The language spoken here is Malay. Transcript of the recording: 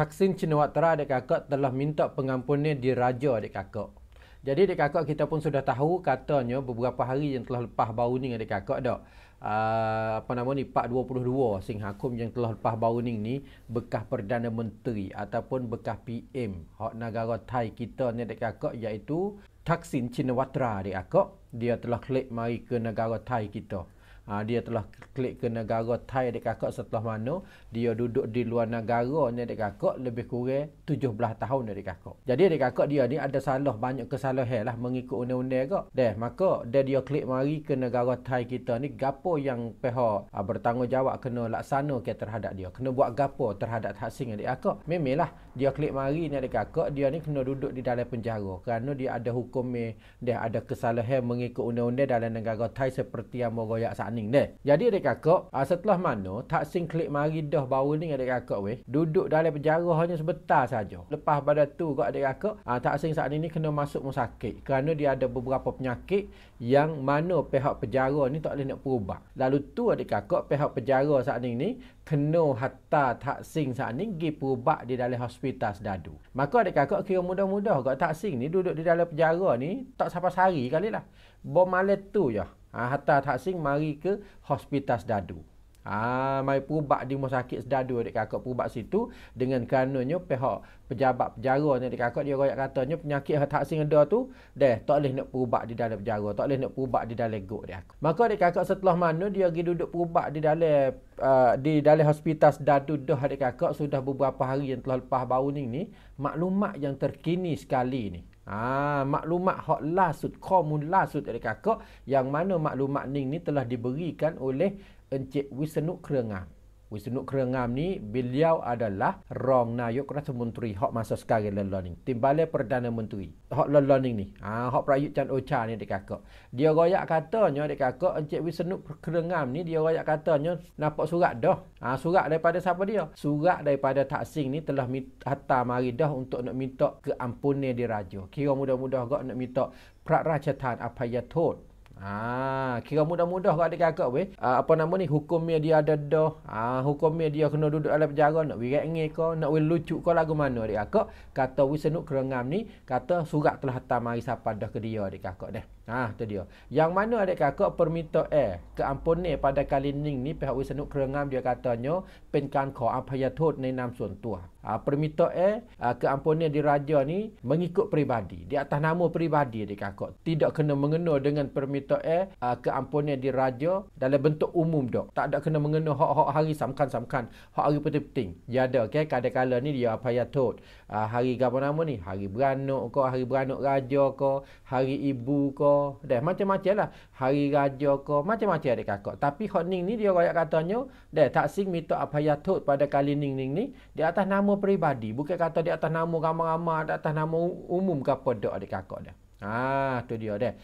Taksin Cinewatra adik kakak telah minta pengampunan di diraja adik kakak. Jadi adik kakak kita pun sudah tahu katanya beberapa hari yang telah lepas bau ni adik kakak dok. Uh, ah, apa nama ni Pak 22 Sing Hakum yang telah lepas bau ni ni bekas Perdana Menteri ataupun bekas PM hak negara Thai kita ni adik kakak iaitu Taksin Cinewatra adik kakak dia telah klik mari ke negara Thai kita ha, dia telah klik ke negara Thai adik kakak setelah mana dia duduk di luar negara ni adik kakak lebih kurang 17 tahun adik kakak. Jadi adik kakak dia ni ada salah banyak kesalahan lah mengikut undang-undang kak. Deh, maka dia dia klik mari ke negara Thai kita ni gapo yang pihak ha, bertanggungjawab kena laksana ke terhadap dia. Kena buat gapo terhadap taksing adik kakak. lah dia klik mari ni adik kakak dia ni kena duduk di dalam penjara kerana dia ada hukum dia ada kesalahan mengikut undang-undang dalam negara Thai seperti yang meroyak saat ni ning deh. Jadi adik kakak, uh, setelah mana tak sing klik mari dah bau ni, adik kakak weh, duduk dalam penjara hanya sebentar saja. Lepas pada tu kak adik kakak, uh, tak sing saat ini kena masuk rumah sakit kerana dia ada beberapa penyakit yang mana pihak penjara ni tak boleh nak perubah. Lalu tu adik kakak pihak penjara saat ini ni kena hatta tak taksing saat ini pergi perubat di dalam hospital sedadu. Maka adik kakak kira mudah-mudah tak taksing ni duduk di dalam penjara ni tak sampai sehari kali lah. Bermalai tu je. Ya. Ha, hatta tak sing mari ke hospital sedadu. Ha, ah, mari perubat di rumah sakit sedadu adik kakak perubat situ dengan kerananya pihak pejabat penjara ni adik kakak dia royak katanya penyakit hak tak sing ada tu deh tak boleh nak perubat di dalam penjara tak boleh nak perubat di dalam gok dia aku. maka adik kakak setelah mana dia pergi duduk perubat di dalam uh, di dalam hospital sedadu dah adik kakak sudah beberapa hari yang telah lepas bau ni ni maklumat yang terkini sekali ni Ha, maklumat hot last sud, komun last sud dari kakak yang mana maklumat ning ni telah diberikan oleh Encik Wisnu Kerengang. Wisnu Kerengam ni beliau adalah rong nayuk rasa menteri hak masa sekarang le learning Timbalnya perdana menteri hak le learning ni ha hak prayut chan ocha ni dek kakak dia royak katanya dek kakak encik wisnu Kerengam ni dia royak katanya nampak surat dah ha surat daripada siapa dia surat daripada taksing ni telah hatta mari dah untuk nak minta keampunan diraja kira mudah-mudah gak nak minta prak rajatan apa ya tot Ah, kira mudah-mudah kalau ada kakak weh. Ah, apa nama ni? Hukumnya dia ada dah. Ah, hukumnya dia kena duduk dalam penjara nak wirat ngi ko, nak wil lucu ko lagu mana dia kakak. Kata wis senuk kerengam ni, kata surat telah hantar mari siapa dah ke dia dia kakak deh. Ha, tu dia. Yang mana adik kakak permita eh keampunan pada kali ning ni pihak wisanuk kerengam dia katanya penkan ko apaya tot ni nam suan tua. Ha, permita eh ha, keampunan diraja ni mengikut peribadi. Di atas nama peribadi adik kakak. Tidak kena mengena dengan permito permita eh di diraja dalam bentuk umum dok. Tak ada kena mengena hak-hak hari samkan-samkan. Hak hari penting-penting. Ya ada okay? kadang-kala ni dia apaya tot. Ha, hari apa nama ni? Hari beranak ko, hari beranak raja ko, hari ibu ko, deh macam-macam lah. Hari Raja ke, macam-macam ada kakak. Tapi hak ning ni dia royak katanya, deh tak sing mito apa ya tut pada kali ning ning ni, di atas nama peribadi. Bukan kata di atas nama ramai-ramai, di atas nama umum ke apa dak adik kakak dah. Ha, tu dia deh